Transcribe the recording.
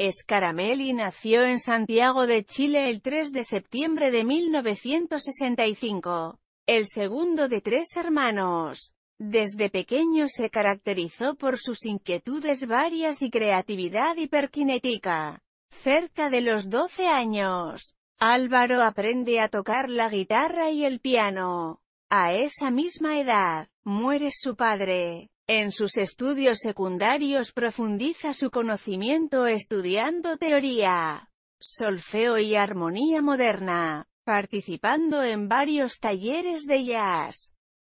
Escaramelli nació en Santiago de Chile el 3 de septiembre de 1965, el segundo de tres hermanos. Desde pequeño se caracterizó por sus inquietudes varias y creatividad hiperkinética. Cerca de los 12 años, Álvaro aprende a tocar la guitarra y el piano. A esa misma edad, muere su padre. En sus estudios secundarios profundiza su conocimiento estudiando teoría, solfeo y armonía moderna, participando en varios talleres de jazz.